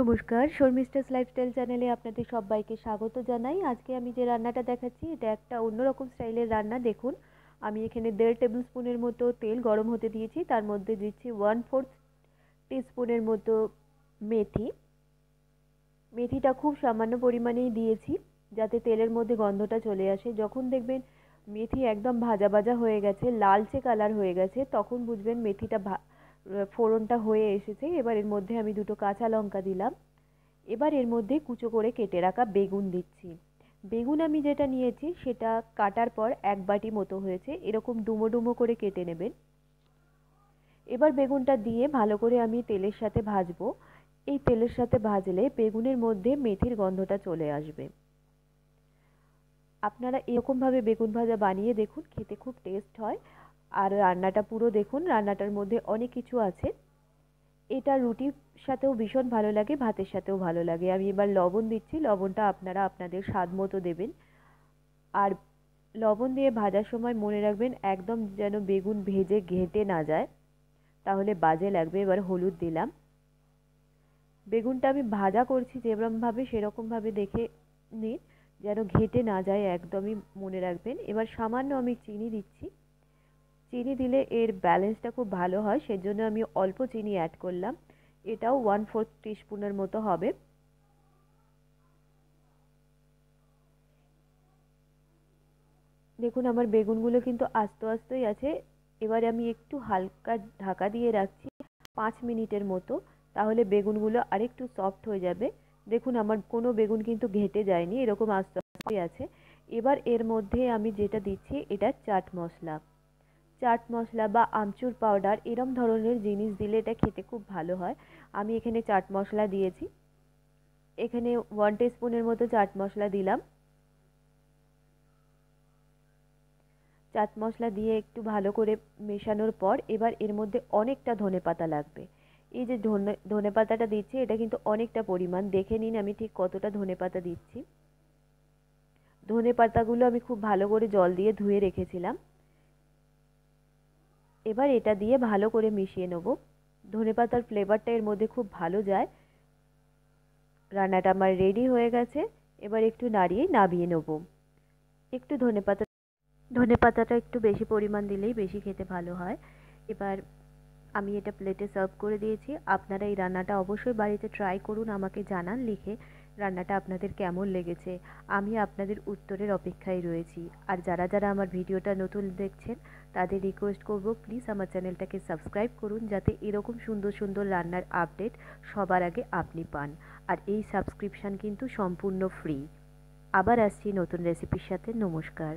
নমস্কার শর্মিস্টাস লাইফস্টাইল চ্যানেলে আপনাদের সবাইকে স্বাগত জানাই আজকে আমি যে রান্নাটা দেখাচ্ছি এটা একটা অন্যরকম স্টাইলের রান্না দেখুন আমি এখানে দেড় টেবিল স্পুনের মতো তেল গরম হতে দিয়েছি তার মধ্যে দিচ্ছি ওয়ান ফোর্থ টিস্পুনের মতো মেথি মেথিটা খুব সামান্য পরিমাণেই দিয়েছি যাতে তেলের মধ্যে গন্ধটা চলে আসে যখন দেখবেন মেথি একদম ভাজা ভাজা হয়ে গেছে লালচে কালার হয়ে গেছে তখন বুঝবেন মেথিটা ভা ফোড়নটা হয়ে এসেছে এবার এর মধ্যে আমি দুটো কাঁচা লঙ্কা দিলাম এবার এর মধ্যে কুচো করে কেটে রাখা বেগুন দিচ্ছি বেগুন আমি যেটা নিয়েছি সেটা কাটার পর এক বাটি মতো হয়েছে এরকম ডুমো ডুমো করে কেটে নেবেন এবার বেগুনটা দিয়ে ভালো করে আমি তেলের সাথে ভাজবো এই তেলের সাথে ভাজলে বেগুনের মধ্যে মেথির গন্ধটা চলে আসবে আপনারা এরকমভাবে বেগুন ভাজা বানিয়ে দেখুন খেতে খুব টেস্ট হয় আর রান্নাটা পুরো দেখুন রান্নাটার মধ্যে অনেক কিছু আছে এটা রুটির সাথেও ভীষণ ভালো লাগে ভাতের সাথেও ভালো লাগে আমি এবার লবণ দিচ্ছি লবণটা আপনারা আপনাদের স্বাদ মতো দেবেন আর লবণ দিয়ে ভাজার সময় মনে রাখবেন একদম যেন বেগুন ভেজে ঘেঁটে না যায় তাহলে বাজে লাগবে এবার হলুদ দিলাম বেগুনটা আমি ভাজা করছি যেরকমভাবে সেরকমভাবে দেখে নিন যেন ঘেঁটে না যায় একদমই মনে রাখবেন এবার সামান্য আমি চিনি দিচ্ছি চিনি দিলে এর ব্যালেন্সটা খুব ভালো হয় সেজন্য আমি অল্প চিনি অ্যাড করলাম এটাও ওয়ান ফোর্থ টিস্পুনের মতো হবে দেখুন আমার বেগুনগুলো কিন্তু আস্তে আস্তেই আছে এবারে আমি একটু হালকা ঢাকা দিয়ে রাখছি পাঁচ মিনিটের মতো তাহলে বেগুনগুলো আরেকটু সফট হয়ে যাবে দেখুন আমার কোনো বেগুন কিন্তু ঘেটে যায়নি এরকম আস্তে আস্তে আছে এবার এর মধ্যে আমি যেটা দিচ্ছি এটা চাট মশলা চাট মশলা বা আমচুর পাউডার এরম ধরনের জিনিস দিলে এটা খেতে খুব ভালো হয় আমি এখানে চাট মশলা দিয়েছি এখানে ওয়ান স্পুনের মতো চাট মশলা দিলাম চাট মশলা দিয়ে একটু ভালো করে মেশানোর পর এবার এর মধ্যে অনেকটা ধনে পাতা লাগবে এই যে ধনে ধনে পাতাটা দিচ্ছি এটা কিন্তু অনেকটা পরিমাণ দেখে নিন আমি ঠিক কতটা ধনে পাতা দিচ্ছি ধনে পাতাগুলো আমি খুব ভালো করে জল দিয়ে ধুয়ে রেখেছিলাম এবার এটা দিয়ে ভালো করে মিশিয়ে নেব ধনেপাতার ফ্লেভারটা এর মধ্যে খুব ভালো যায় রান্নাটা আমার রেডি হয়ে গেছে এবার একটু নাড়িয়ে নাবিয়ে নেব একটু ধনেপাতা ধনেপাতাটা একটু বেশি পরিমাণ দিলেই বেশি খেতে ভালো হয় এবার আমি এটা প্লেটে সার্ভ করে দিয়েছি আপনারা এই রান্নাটা অবশ্যই বাড়িতে ট্রাই করুন আমাকে জানান লিখে রান্নাটা আপনাদের কেমন লেগেছে আমি আপনাদের উত্তরের অপেক্ষায় রয়েছি আর যারা যারা আমার ভিডিওটা নতুন দেখছেন তাদের রিকোয়েস্ট করব প্লিজ আমার চ্যানেলটাকে সাবস্ক্রাইব করুন যাতে এরকম সুন্দর সুন্দর রান্নার আপডেট সবার আগে আপনি পান আর এই সাবস্ক্রিপশান কিন্তু সম্পূর্ণ ফ্রি আবার আসছি নতুন রেসিপির সাথে নমস্কার